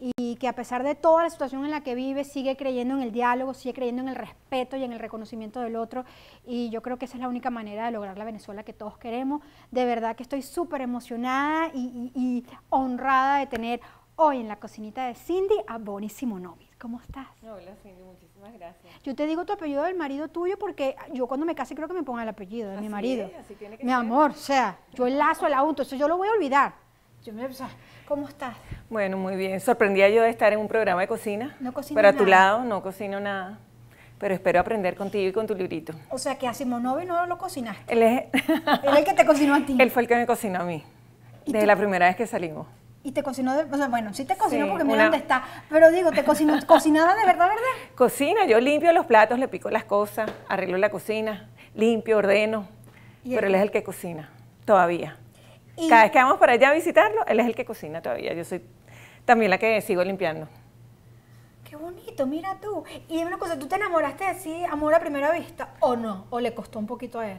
y que a pesar de toda la situación en la que vive, sigue creyendo en el diálogo, sigue creyendo en el respeto y en el reconocimiento del otro. Y yo creo que esa es la única manera de lograr la Venezuela que todos queremos. De verdad que estoy súper emocionada y, honrada de tener hoy en la cocinita de Cindy a Bonnie Simonovic. ¿Cómo estás? Hola Cindy, muchísimas gracias. Yo te digo tu apellido del marido tuyo porque yo cuando me case creo que me ponga el apellido de mi ah, marido. mi amor, o sea, yo el lazo, el auto, eso yo lo voy a olvidar. ¿cómo estás? Bueno, muy bien. Sorprendía yo de estar en un programa de cocina. No cocino Pero a tu lado no cocino nada. Pero espero aprender contigo y con tu librito. O sea, que a Simonovi no lo cocinaste. Él es... el que te cocinó a ti. Él fue el que me cocinó a mí. Desde la primera vez que salimos. Y te cocinó, de, o bueno, sí te cocinó porque mira está. Pero digo, ¿te cocinó cocinada de verdad, verdad? Cocina, yo limpio los platos, le pico las cosas, arreglo la cocina, limpio, ordeno. Pero él es el que cocina, todavía. Cada vez que vamos para allá a visitarlo, él es el que cocina todavía. Yo soy también la que sigo limpiando. Qué bonito, mira tú. Y es una cosa, ¿tú te enamoraste así, sí, amor a primera vista o no? ¿O le costó un poquito a él?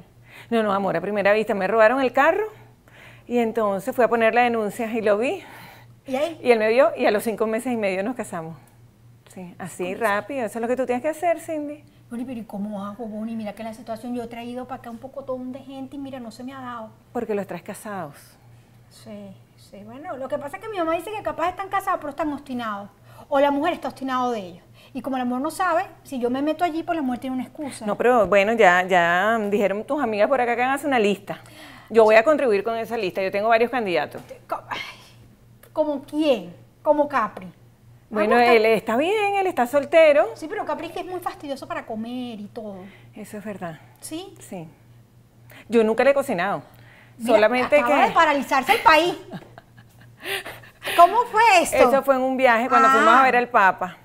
No, no, amor a primera vista. Me robaron el carro y entonces fui a poner la denuncia y lo vi. ¿Y ahí? Y él me vio y a los cinco meses y medio nos casamos. Sí, así rápido. Eso es lo que tú tienes que hacer, Cindy. Boni, pero ¿y cómo hago, Boni? Mira que la situación, yo he traído para acá un poco todo un de gente y mira, no se me ha dado. Porque los traes casados. Sí, sí, bueno, lo que pasa es que mi mamá dice que capaz están casados, pero están obstinados. O la mujer está obstinada de ellos. Y como la mujer no sabe, si yo me meto allí, pues la mujer tiene una excusa. No, pero bueno, ya, ya dijeron tus amigas por acá que hagas una lista. Yo voy a contribuir con esa lista, yo tengo varios candidatos. ¿Como quién? Como Capri. Ah, bueno, él está bien, él está soltero. Sí, pero Capri es muy fastidioso para comer y todo. Eso es verdad. ¿Sí? Sí. Yo nunca le he cocinado. solamente acaba que... de paralizarse el país. ¿Cómo fue esto? Eso fue en un viaje cuando ah. fuimos a ver al Papa.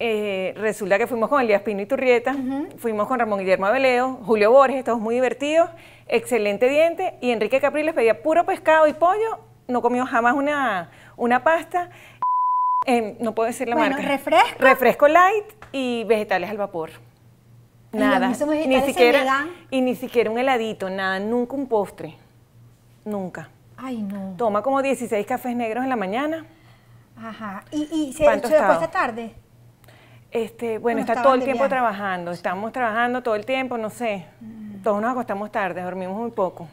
Eh, resulta que fuimos con Elías Pino y Turrieta, fuimos con Ramón Guillermo Abeleo, Julio Borges, todos muy divertidos, excelente diente, y Enrique Capri les pedía puro pescado y pollo, no comió jamás una, una pasta, Em, no puedo decir la marca. refresco. Refresco light y vegetales al vapor. Nada. ni siquiera, y ni siquiera un heladito, nada, nunca un postre. Nunca. Toma como 16 cafés negros en la mañana. Ajá. ¿Y, y se, acuesta tarde? Este, bueno, está todo el tiempo trabajando, estamos trabajando todo el tiempo, no sé. Mm. Todos nos acostamos tarde, dormimos muy poco.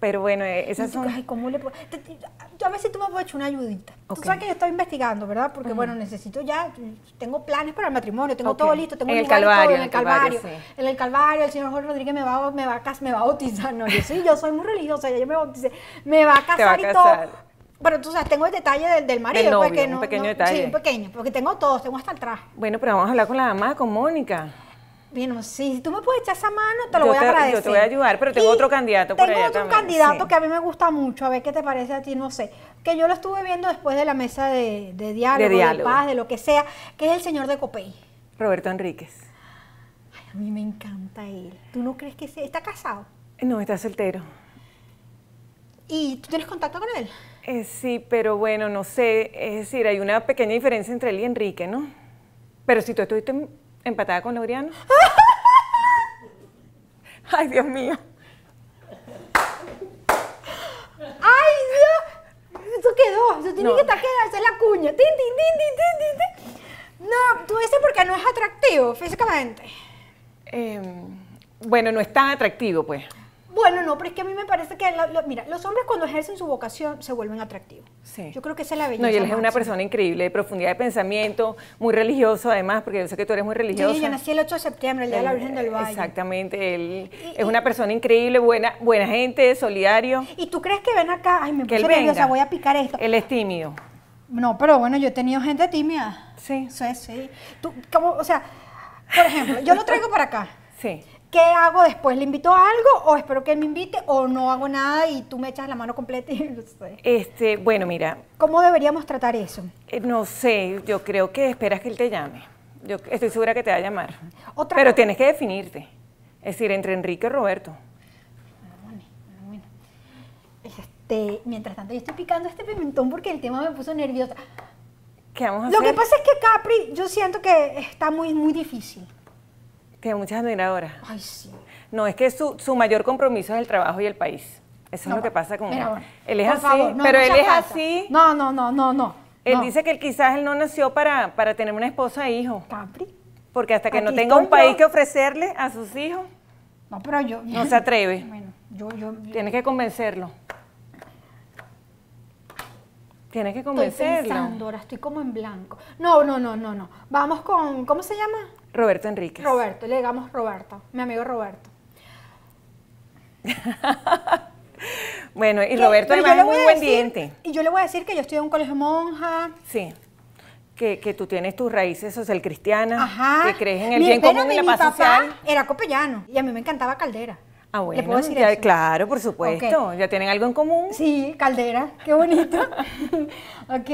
Pero bueno, eh, esas son... Ay, ¿cómo le puedo? a ver si tú me puedes echar una ayudita. Tú sabes que yo estoy investigando, ¿verdad? Porque, bueno, necesito ya, tengo planes para el matrimonio, tengo todo listo, tengo en el calvario, en el calvario. En el calvario, el señor Jorge Rodríguez me va, me va, a, me va a bautizar. No, yo sí, yo soy muy religiosa, yo me bauticé. Me va a casar, y todo. Bueno, tú sabes, tengo el detalle del, del marido. Pues, un pequeño detalle. Sí, un pequeño, porque tengo todo, tengo hasta el traje. Bueno, pero vamos a hablar con la mamá, con Mónica. Bueno, si tú me puedes echar esa mano, te lo voy a agradecer. te voy a ayudar, pero tengo otro candidato por Tengo allá otro candidato que a mí me gusta mucho, a ver qué te parece a ti, no sé. Que yo lo estuve viendo después de la mesa de, diálogo, de paz, de lo que sea, que es el señor de Copey. Roberto Enríquez. a mí me encanta él. ¿Tú no crees que sea? está casado? No, está soltero. ¿Y tú tienes contacto con él? Eh, sí, pero bueno, no sé. Es decir, hay una pequeña diferencia entre él y Enrique, ¿no? Pero si tú estuviste empatada con Laureano. Ay, Dios mío. ¡Ay, Dios! Eso quedó. Eso tiene que estar es la cuña. Tin, tin, tin, no, tú dices porque no es atractivo físicamente. Em, bueno, no es tan atractivo, pues. Bueno, no, pero es que a mí me parece que, mira, los hombres cuando ejercen su vocación se vuelven atractivos. Sí. Yo creo que esa es la belleza. No, y él es una persona increíble, de profundidad de pensamiento, muy religioso además, porque yo sé que tú eres muy religioso. Sí, yo nací el 8 de septiembre, el Día de la Virgen del Valle. Exactamente, él es una persona increíble, buena buena gente, solidario. ¿Y tú crees que ven acá? Ay, me puse nerviosa, voy a picar esto. Él es tímido. No, pero bueno, yo he tenido gente tímida. Sí. Sí, sí. Tú, o sea, por ejemplo, yo lo traigo para acá. Sí. ¿Qué hago después? ¿Le invito a algo o espero que él me invite o no hago nada y tú me echas la mano completa? Y no sé. Este, bueno, mira. ¿Cómo deberíamos tratar eso? Eh, no sé, yo creo que esperas que él te llame. Yo estoy segura que te va a llamar. Pero tienes que definirte. Es decir, entre Enrique y Roberto. Este, mientras tanto, yo estoy picando este pimentón porque el tema me puso nerviosa. ¿Qué vamos a Lo que pasa es que Capri, yo siento que está muy, muy difícil. Que muchas admiradoras. Ay, sí. No, es que su, mayor compromiso es el trabajo y el país. Eso es lo que pasa con él. Él es así, pero él es así. No, no, no, no, no. Él dice que él, quizás él no nació para, para tener una esposa e hijo. Capri. Porque hasta que no tenga un país que ofrecerle a sus hijos, no, pero yo, no se atreve. Bueno, yo, yo, Tienes que convencerlo. Tienes que convencerlo. Estoy estoy como en blanco. No, no, no, no, no. Vamos con, ¿cómo se llama? Roberto Enríquez. Roberto, le digamos Roberto, mi amigo Roberto. bueno, y Roberto además es muy buen diente. Y yo le voy a decir que yo estoy en un colegio monja. Sí. Que, tú tienes tus raíces social cristianas, Ajá. que crees en el bien común y la paz social. Era copellano y a mí me encantaba Caldera. Ah, bueno. Claro, por supuesto. ¿Ya tienen algo en común? Sí, caldera. Qué bonito. ok.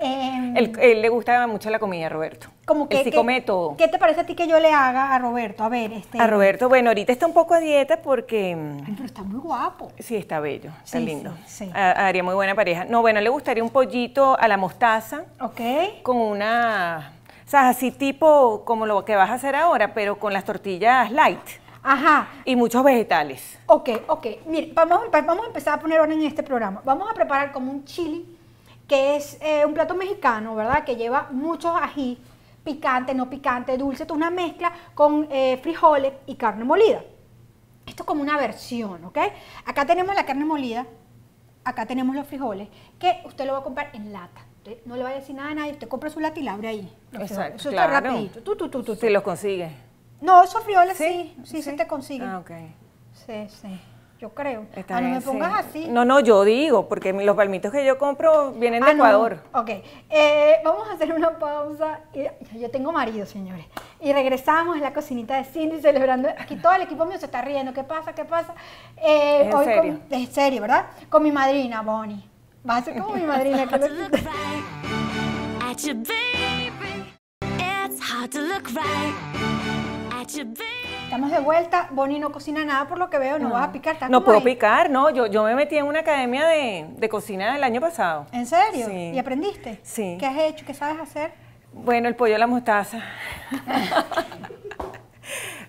Em, él, le gusta mucho la comida, Roberto. Como que, él sí come todo. ¿Qué te parece a ti que yo le haga a Roberto? A ver, este... A Roberto, bueno, ahorita está un poco a dieta porque... pero está muy guapo. Sí, está bello, está lindo. Sí, ah, haría muy buena pareja. No, bueno, le gustaría un pollito a la mostaza. Ok. Con una... O sea, así tipo como lo que vas a hacer ahora, pero con las tortillas light. Ajá. Y muchos vegetales. Ok, ok. Mire, vamos, vamos a empezar a poner orden en este programa. Vamos a preparar como un chili, que es eh, un plato mexicano, ¿verdad? Que lleva muchos ají, picante, no picante, dulce, una mezcla con eh, frijoles y carne molida. Esto es como una versión, ¿ok? Acá tenemos la carne molida, acá tenemos los frijoles, que usted lo va a comprar en lata. no le va a decir nada a nadie, usted compra su lata y la abre ahí. Exacto, Eso rapidito. Tú, tú, tú, tú, Si los consigue. No, esos frijoles sí, sí, se te consiguen. Ah, ok. Sí, sí. Yo creo. Está ah, no me pongas así. No, no, yo digo, porque los palmitos que yo compro vienen de ah, Ecuador. No. Ok. Eh, vamos a hacer una pausa. Yo tengo marido, señores. Y regresamos en la cocinita de Cindy celebrando. Aquí todo el equipo mío se está riendo. ¿Qué pasa? ¿Qué pasa? Eh, hoy serio? Con, es serio, ¿verdad? Con mi madrina, Bonnie. Va a ser como mi madrina. Que lo... Estamos de vuelta. Bonnie no cocina nada por lo que veo, no, vas a picar. No puedo picar, no. Yo, yo me metí en una academia de, cocina el año pasado. ¿En serio? ¿Y aprendiste? Sí. ¿Qué has hecho? ¿Qué sabes hacer? Bueno, el pollo a la mostaza.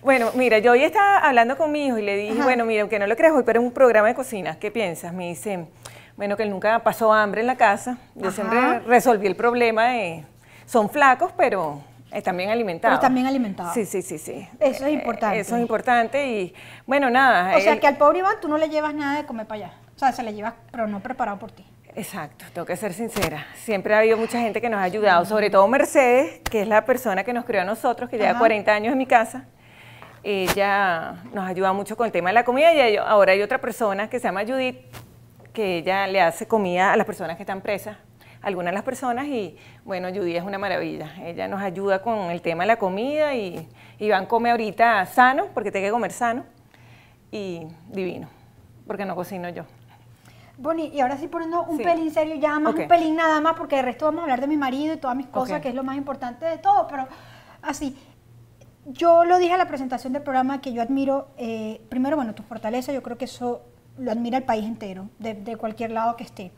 Bueno, mira, yo hoy estaba hablando con mi hijo y le dije, bueno, mira, aunque no lo creas hoy, pero un programa de cocina, ¿qué piensas? Me dice, bueno, que él nunca pasó hambre en la casa, yo siempre resolví el problema de, son flacos, pero Está también alimentado. Pero también alimentado. Sí, sí, sí, sí. Eso es eh, importante. eso es importante y bueno, nada. O sea, que al pobre Iván tú no le llevas nada de comer para allá. O sea, se le lleva, pero no preparado por ti. Exacto, tengo que ser sincera. Siempre ha habido mucha gente que nos ha ayudado, sobre todo Mercedes, que es la persona que nos crió a nosotros, que lleva 40 años en mi casa. Ella nos ayuda mucho con el tema de la comida y ahora hay otra persona que se llama Judith, que ella le hace comida a las personas que están presas algunas de las personas y bueno, Judy es una maravilla. Ella nos ayuda con el tema de la comida y Iván come ahorita sano, porque tiene que comer sano, y divino, porque no cocino yo. Boni, y ahora sí poniendo un pelín serio, ya más un pelín nada más, porque de resto vamos a hablar de mi marido y todas mis cosas, que es lo más importante de todo, pero así, yo lo dije a la presentación del programa que yo admiro, eh, primero, bueno, tu fortaleza, yo creo que eso lo admira el país entero, de cualquier lado que esté.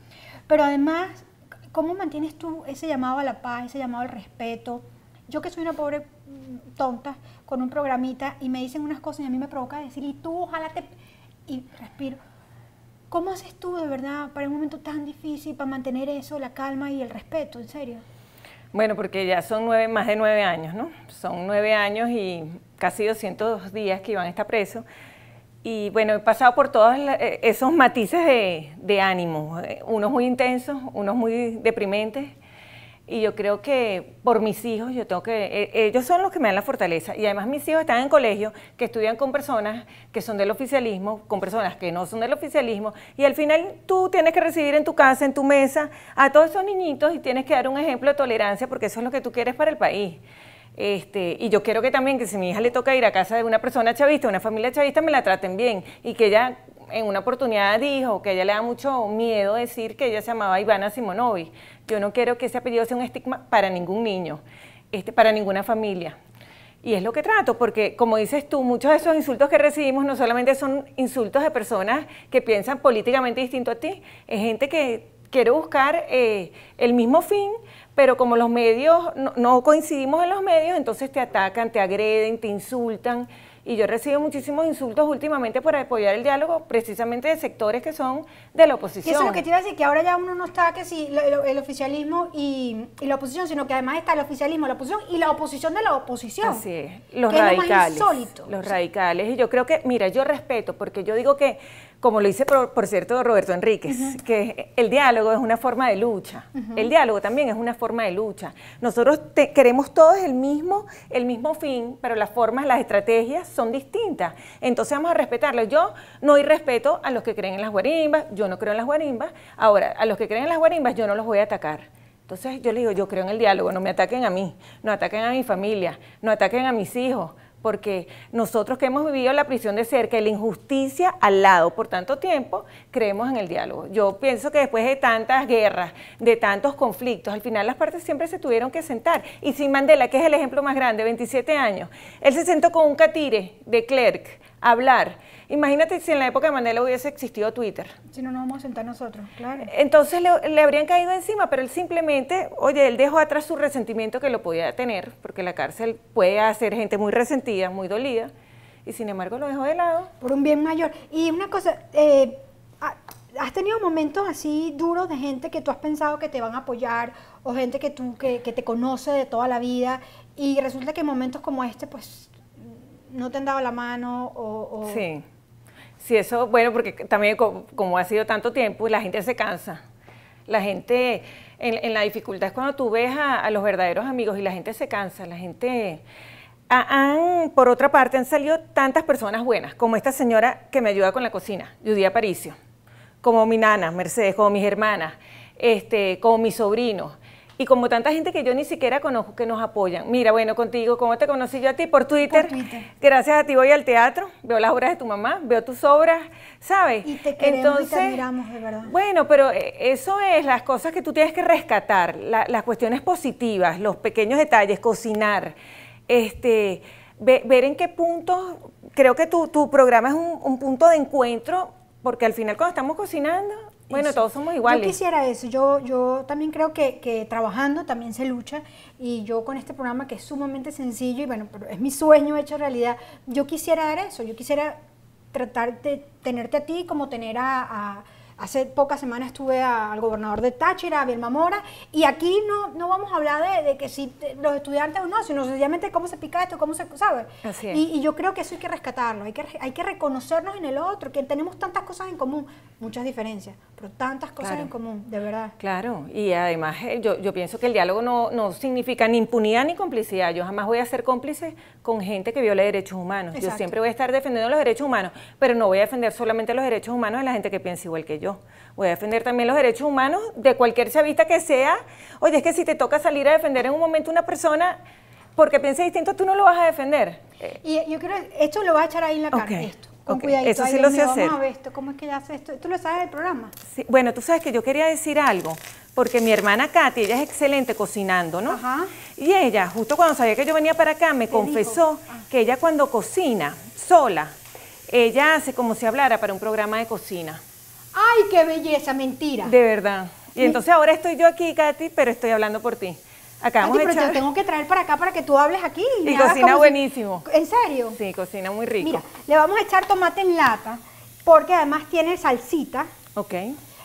Pero además, ¿Cómo mantienes tú ese llamado a la paz, ese llamado al respeto? Yo que soy una pobre mm, tonta con un programita y me dicen unas cosas y a mí me provoca decir, y tú ojalá te... y respiro. ¿Cómo haces tú de verdad para un momento tan difícil, para mantener eso, la calma y el respeto, en serio? Bueno, porque ya son nueve, más de nueve años, ¿no? Son nueve años y casi 202 días que Iván está preso. Y bueno, he pasado por todos eh, esos matices de, de ánimo, unos muy intensos, unos muy deprimentes. Y yo creo que por mis hijos, yo tengo que, eh, ellos son los que me dan la fortaleza. Y además mis hijos están en colegios que estudian con personas que son del oficialismo, con personas que no son del oficialismo. Y al final tú tienes que recibir en tu casa, en tu mesa, a todos esos niñitos y tienes que dar un ejemplo de tolerancia porque eso es lo que tú quieres para el país. Este, y yo quiero que también, que si mi hija le toca ir a casa de una persona chavista, una familia chavista, me la traten bien. Y que ella en una oportunidad dijo que a ella le da mucho miedo decir que ella se llamaba Ivana Simonovi Yo no quiero que ese apellido sea un estigma para ningún niño, este, para ninguna familia. Y es lo que trato, porque como dices tú, muchos de esos insultos que recibimos no solamente son insultos de personas que piensan políticamente distinto a ti, es gente que quiere buscar eh, el mismo fin, pero como los medios, no, coincidimos en los medios, entonces te atacan, te agreden, te insultan. Y yo recibo muchísimos insultos últimamente por apoyar el diálogo precisamente de sectores que son de la oposición. Y eso es lo que te iba a decir, que ahora ya uno no está que si el, oficialismo y, la oposición, sino que además está el oficialismo, la oposición y la oposición de la oposición. Así los radicales. Los radicales. Y yo creo que, mira, yo respeto, porque yo digo que como lo dice por, cierto Roberto Enríquez, que el diálogo es una forma de lucha. El diálogo también es una forma de lucha. Nosotros queremos todos el mismo, el mismo fin, pero las formas, las estrategias son distintas. Entonces vamos a respetarlo. Yo no hay respeto a los que creen en las guarimbas, yo no creo en las guarimbas. Ahora, a los que creen en las guarimbas, yo no los voy a atacar. Entonces yo le digo, yo creo en el diálogo, no me ataquen a mí, no ataquen a mi familia, no ataquen a mis hijos, porque nosotros que hemos vivido la prisión de cerca y la injusticia al lado por tanto tiempo, creemos en el diálogo. Yo pienso que después de tantas guerras, de tantos conflictos, al final las partes siempre se tuvieron que sentar. Y sin Mandela, que es el ejemplo más grande, 27 años, él se sentó con un catire de Clerc hablar. Imagínate si en la época de Mandela hubiese existido Twitter. Si no, nos vamos a sentar nosotros, claro. Entonces le, habrían caído encima, pero él simplemente, oye, él dejó atrás su resentimiento que lo podía tener, porque la cárcel puede hacer gente muy resentida, muy dolida, y sin embargo lo dejó de lado. Por un bien mayor. Y una cosa, eh, ¿has tenido momentos así duros de gente que tú has pensado que te van a apoyar, o gente que, tú, que, te conoce de toda la vida, y resulta que en momentos como este, pues no te han dado la mano o... Sí. Sí, eso, bueno, porque también como, ha sido tanto tiempo, la gente se cansa. La gente, en, la dificultad es cuando tú ves a, los verdaderos amigos y la gente se cansa, la gente... han, por otra parte, han salido tantas personas buenas, como esta señora que me ayuda con la cocina, Judía Aparicio, como mi nana, Mercedes, como mis hermanas, este, como mis sobrinos y como tanta gente que yo ni siquiera conozco que nos apoyan. Mira, bueno, contigo, ¿cómo te conocí yo a ti? Por Twitter. Gracias a ti voy al teatro, veo las obras de tu mamá, veo tus obras, ¿sabes? Y te queremos Entonces, de verdad. Bueno, pero eh, eso es las cosas que tú tienes que rescatar, las cuestiones positivas, los pequeños detalles, cocinar, este, ver en qué punto, creo que tu, tu programa es un punto de encuentro, porque al final cuando estamos cocinando, bueno, todos somos iguales. Yo quisiera eso. Yo, yo también creo que, trabajando también se lucha y yo con este programa que es sumamente sencillo y bueno, pero es mi sueño hecho realidad, yo quisiera dar eso. Yo quisiera tratar de tenerte a ti como tener a Hace pocas semanas estuve al gobernador de Táchira, a Vilma Mora, y aquí no, no vamos a hablar de, que si los estudiantes o no, sino sencillamente cómo se pica esto, cómo se sabe. y, yo creo que eso hay que rescatarlo, hay que, hay que reconocernos en el otro, que tenemos tantas cosas en común, muchas diferencias, pero tantas cosas en común, de verdad. Claro, y además eh, yo, pienso que el diálogo no, significa ni impunidad ni complicidad. Yo jamás voy a ser cómplice con gente que viola derechos humanos. Yo siempre voy a estar defendiendo los derechos humanos, pero no voy a defender solamente los derechos humanos de la gente que piensa igual que yo. Voy a defender también los derechos humanos de cualquier chavista que sea. Oye, es que si te toca salir a defender en un momento una persona porque piensa distinto, tú no lo vas a defender. Y yo creo, esto lo va a echar ahí en la carta esto. Con cuidadito. sí esto, ¿cómo es que ya hace esto? ¿Tú lo sabes del programa? Bueno, tú sabes que yo quería decir algo, porque mi hermana Katy, ella es excelente cocinando, ¿no? Y ella, justo cuando sabía que yo venía para acá, me confesó ah. que ella cuando cocina sola, ella hace como si hablara para un programa de cocina. ¡Ay, qué belleza! Mentira. De verdad. Y entonces ahora estoy yo aquí, Katy, pero estoy hablando por ti. acá Katy, No, pero te lo tengo que traer para acá para que tú hables aquí. Y, cocina buenísimo. ¿En serio? Sí, cocina muy rico. Mira, le vamos a echar tomate en lata, porque además tiene salsita. Ok.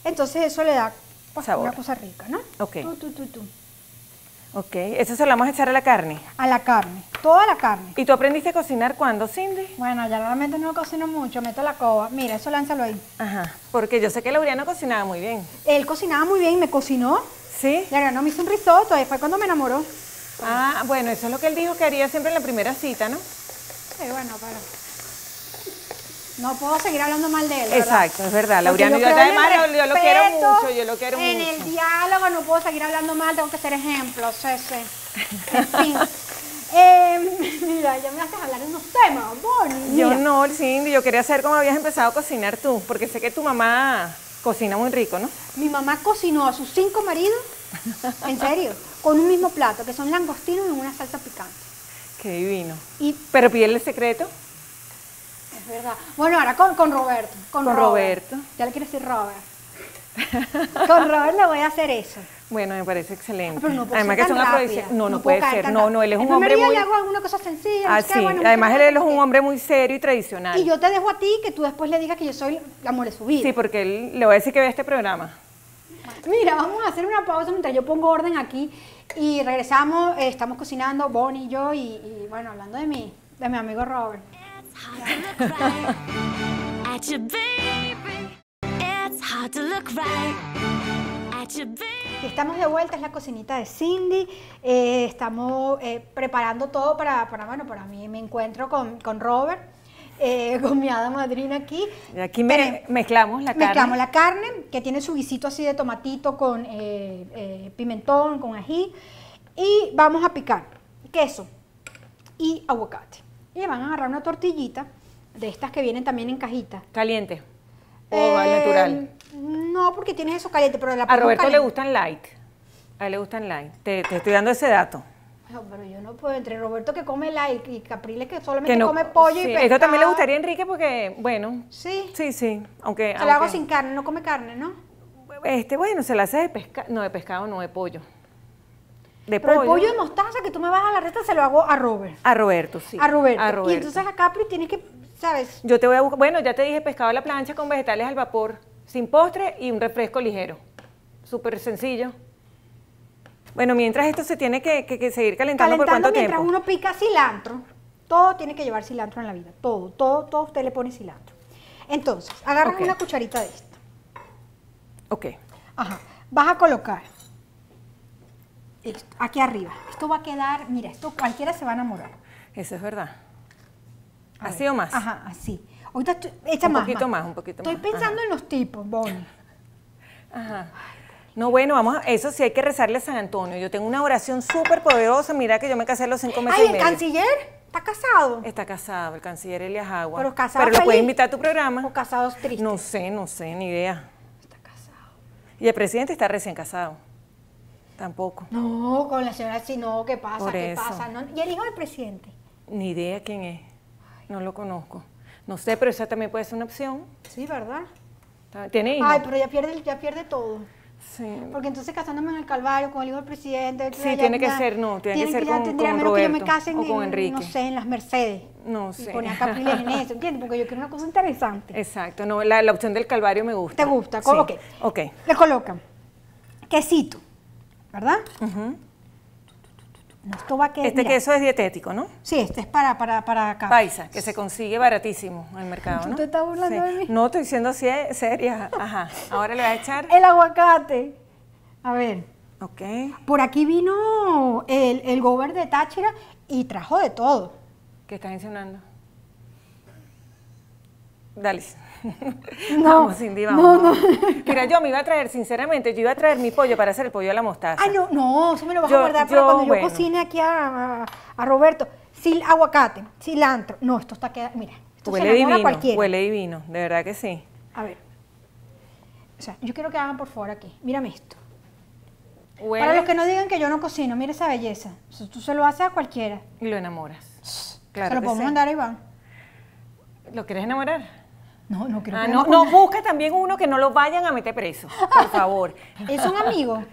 Entonces eso le da pues, una cosa rica, ¿no? Ok. Tú, tú, tú, tú. Ok, ¿eso se lo vamos a echar a la carne? A la carne, toda la carne. ¿Y tú aprendiste a cocinar cuándo, Cindy? Bueno, ya realmente no cocino mucho, meto la cova. Mira, eso lánzalo ahí. Ajá, porque yo sé que Lauriano cocinaba muy bien. Él cocinaba muy bien, y me cocinó. ¿Sí? Ya me hizo un risotto, ahí fue cuando me enamoró. Ah, bueno, eso es lo que él dijo que haría siempre en la primera cita, ¿no? Sí, eh, bueno, para... No puedo seguir hablando mal de él. Exacto, es verdad. Laureano, yo, además yo lo quiero mucho, yo lo quiero mucho. En el diálogo no puedo seguir hablando mal, tengo que ser ejemplo, Sí, En fin. Em, mira, ya me vas a hablar de unos temas, Bonnie. Yo no, Cindy, yo quería hacer cómo habías empezado a cocinar tú, porque sé que tu mamá cocina muy rico, ¿no? Mi mamá cocinó a sus cinco maridos, en serio, con un mismo plato, que son langostinos y una salsa picante. Qué divino. Y, ¿Pero pide el secreto? Bueno, ahora con, Roberto. Con, Roberto. Ya le quiero decir Robert. con Robert le voy a hacer eso. Bueno, me parece excelente. Ah, además que es una No, no, puede ser. No, no, él es un hombre muy. Le hago alguna cosa sencilla. Ah, además, él es un hombre muy serio y tradicional. Y yo te dejo a ti que tú después le digas que yo soy la amor de su vida. Sí, porque él le voy a decir que ve este programa. Mira, vamos a hacer una pausa mientras yo pongo orden aquí y regresamos. Eh, estamos cocinando, Bonnie y yo, y, y bueno, hablando de mí, de mi amigo Robert. Estamos de vuelta, es la cocinita de Cindy. Eh, estamos eh, preparando todo para, bueno, para mí me encuentro con, Robert, eh, con mi hada madrina aquí. Aquí mezclamos la carne. Mezclamos la carne, que tiene su guisito así de tomatito con eh, pimentón, con ají. Y vamos a picar queso y aguacate y van a agarrar una tortillita de estas que vienen también en cajita. Caliente. O eh, natural. No, porque tienes eso caliente, pero la A Roberto le gustan light. A él le gustan light. Te, estoy dando ese dato. pero yo no puedo, entre Roberto que come light y Capriles que solamente come pollo y pescado. Esto también le gustaría a Enrique porque, bueno. Sí. Sí, sí. Aunque, Se lo hago sin carne, no come carne, ¿no? Este, bueno, se la hace de pescado, no de pescado, no de pollo de el pollo de mostaza que tú me vas a la resta, se lo hago a Robert. A Roberto, sí. A Roberto. Y entonces a Capri tienes que, ¿sabes? Yo te voy a buscar, bueno, ya te dije pescado a la plancha con vegetales al vapor, sin postre y un refresco ligero. Súper sencillo. Bueno, mientras esto se tiene que, seguir calentando, por cuánto mientras tiempo. mientras uno pica cilantro. Todo tiene que llevar cilantro en la vida. Todo, todo, todo usted le pone cilantro. Entonces, agarra una cucharita de esto. Ok. Ajá. Vas a colocar aquí arriba. Esto va a quedar, mira, esto cualquiera se va a enamorar. Eso es verdad. ¿Así o más? Ajá, así. Ahorita echa más. Un poquito más, un poquito más. Estoy pensando en los tipos, Bonnie. Ajá. No, bueno, vamos a, eso sí hay que rezarle a San Antonio. Yo tengo una oración súper poderosa. Mira que yo me casé los cinco meses. ¡Ay, el canciller! ¿Está casado? Está casado, el canciller Elias Agua. Pero casado. Pero lo puede invitar a tu programa. O casados tristes. No sé, no sé, ni idea. Está casado. Y el presidente está recién casado. Tampoco. No, con la señora si no, ¿qué pasa? ¿Qué pasa? No, ¿Y el hijo del presidente? Ni idea quién es. No lo conozco. No sé, pero esa también puede ser una opción. Sí, ¿verdad? ¿Tiene hijo, Ay, pero ya pierde, ya pierde todo. Sí. Porque entonces casándome en el Calvario con el hijo del presidente. Sí, tiene que ser, no, tiene que ser con, tendría, o con Enrique. No sé, en las Mercedes. No sé. Y ponía capriles en eso, ¿entiendes? Porque yo quiero una cosa interesante. Exacto, no, la, la opción del Calvario me gusta. ¿Te gusta? cómo Ok. Ok. Le colocan quesito, ¿verdad? Esto va a este queso es dietético, ¿no? Sí, este es para, para, para Paisa, que se consigue baratísimo en el mercado, ¿no? te estás burlando de mí? No, estoy diciendo así seria. Ajá. Ahora le voy a echar... El aguacate. A ver. Ok. Por aquí vino el, el de Táchira y trajo de todo. ¿Qué estás mencionando? Dale. No, vamos, Cindy, Mira, yo me iba a traer, sinceramente, yo iba a traer mi pollo para hacer el pollo a la mostaza. Ah, no, no, eso me lo vas a guardar para cuando yo cocine aquí a, a, Roberto. Sil, aguacate, cilantro. No, esto está quedando, mira, esto huele divino, cualquiera. Huele divino, de verdad que sí. A ver, o sea, yo quiero que hagan por favor aquí, mírame esto. Para los que no digan que yo no cocino, mira esa belleza. tú se lo haces a cualquiera. Y lo enamoras. Claro se lo podemos mandar a Iván. ¿Lo quieres enamorar? No, no creo ah, que no, no, busca también uno que no lo vayan a meter preso, por favor. ¿Es un amigo?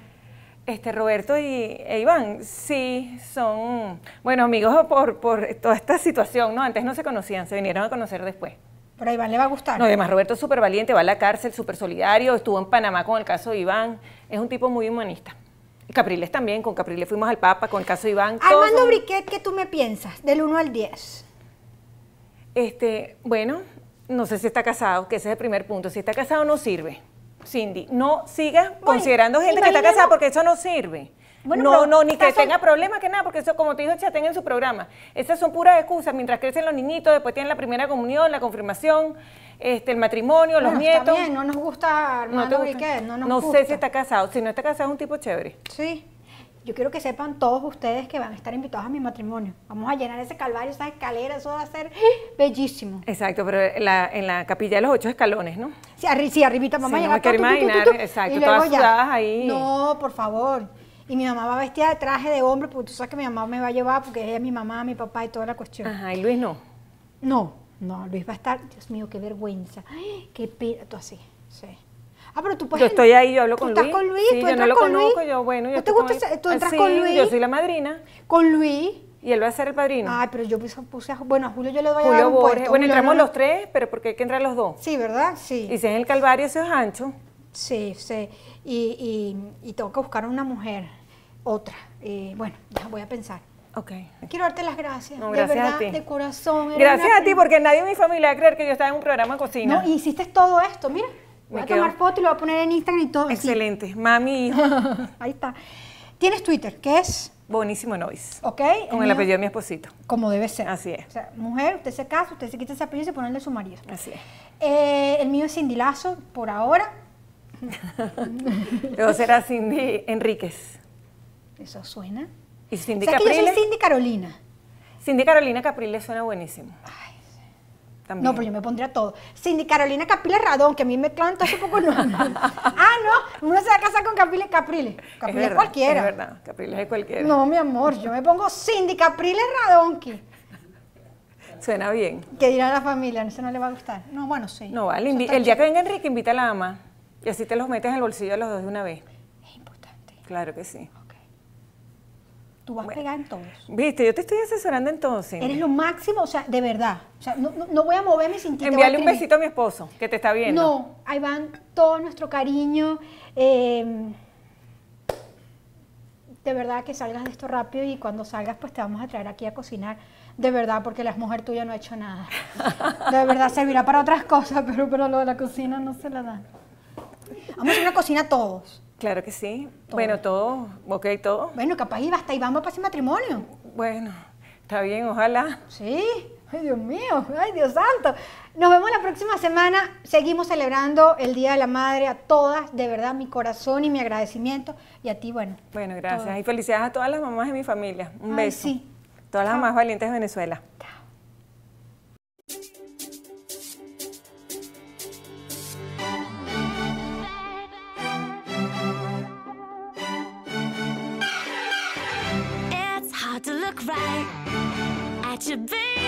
Este, Roberto y e Iván, sí, son, bueno, amigos por, por toda esta situación, ¿no? Antes no se conocían, se vinieron a conocer después. Pero a Iván le va a gustar. No, además Roberto es súper valiente, va a la cárcel, súper solidario, estuvo en Panamá con el caso de Iván, es un tipo muy humanista. Y Capriles también, con Capriles fuimos al Papa, con el caso de Iván. Armando Briquet, ¿qué tú me piensas? Del 1 al 10. Este, bueno, no sé si está casado, que ese es el primer punto. Si está casado no sirve, Cindy. No sigas considerando gente que está casada porque eso no sirve. no, no, ni que tenga problemas que nada, porque eso, como te dijo Chaten en su programa, esas son puras excusas. Mientras crecen los niñitos, después tienen la primera comunión, la confirmación, este, el matrimonio, los nietos. También, no nos gusta, no, no, no sé si está casado. Si no está casado, es un tipo chévere. Sí yo quiero que sepan todos ustedes que van a estar invitados a mi matrimonio. Vamos a llenar ese calvario, esa escalera, eso va a ser bellísimo. Exacto, pero en la, en la capilla de los ocho escalones, ¿no? Sí, arribita, mamá, sí, No me quiero imaginar, exacto, ahí. No, por favor. Y mi mamá va vestida de traje de hombre, porque tú sabes que mi mamá me va a llevar, porque ella es mi mamá, mi papá y toda la cuestión. Ajá, y Luis no. No, no, Luis va a estar, Dios mío, qué vergüenza. qué pira, tú así, sí. Ah, pero tú puedes. Yo estoy ahí, yo hablo con Luis. Estás con Luis, sí, yo no lo conozco, yo bueno. Yo te tú entras ah, con Luis. Yo soy la madrina. Con Luis. Y él va a ser el padrino. Ay, pero yo puse a, bueno, a Julio yo le voy a Julio dar Bueno, entramos los tres, pero porque hay que entrar los dos. Sí, ¿verdad? Sí. Y si es el Calvario, eso es ancho. Sí, sí. Y, tengo que buscar una mujer, otra. bueno, ya voy a pensar. Okay. Quiero darte las gracias. gracias de verdad, a ti. de corazón. Gracias a ti, porque nadie en mi familia va a creer que yo estaba en un programa de cocina. No, hiciste todo esto, mira. Voy a tomar foto y lo voy a poner en Instagram y todo. Excelente. Mami. Ahí está. Tienes Twitter, ¿Qué es? buenísimo Nois. Ok. Con el, apellido de mi esposito. Como debe ser. Así es. O sea, mujer, usted se casa, usted se quita ese apellido y se pone el de su marido. Así es. Eh, el mío es Cindy Lazo, por ahora. Luego será Cindy Enríquez. Eso suena. Y Cindy o Capriles. soy Cindy Carolina. Cindy Carolina Capriles suena buenísimo. Ay. No, pero yo me pondría todo. Cindy Carolina Capriles, Radón, que a mí me clavan todo poco no. ah, no, uno se va a casar con Capriles, Capriles, Capriles cualquiera. Es verdad, Caprile es cualquiera. No, mi amor, yo me pongo Cindy Caprile que... Suena bien. Que dirá la familia, eso no le va a gustar. No, bueno, sí. No vale, el día que venga Enrique, invita a la ama y así te los metes en el bolsillo a los dos de una vez. Es importante. Claro que sí. Tú vas a pegada en todos. Viste, yo te estoy asesorando entonces. Eres lo máximo, o sea, de verdad. O sea, no, voy a moverme sin ti. Envíale un besito a mi esposo, que te está viendo. No, ahí van todo nuestro cariño. Em, de verdad que salgas de esto rápido y cuando salgas pues te vamos a traer aquí a cocinar. De verdad, porque la mujer tuya no ha hecho nada. De verdad servirá para otras cosas, pero, pero lo de la cocina no se la dan. Vamos a hacer una cocina todos. Claro que sí. Bueno, todo, ok, todo. Bueno, capaz y hasta y vamos para ese matrimonio. Bueno, está bien, ojalá. Sí, ay Dios mío, ay Dios santo. Nos vemos la próxima semana. Seguimos celebrando el Día de la Madre a todas, de verdad, mi corazón y mi agradecimiento. Y a ti, bueno. Bueno, gracias. Y felicidades a todas las mamás de mi familia. Un beso. Sí. Todas las más valientes de Venezuela. Chao. you, baby.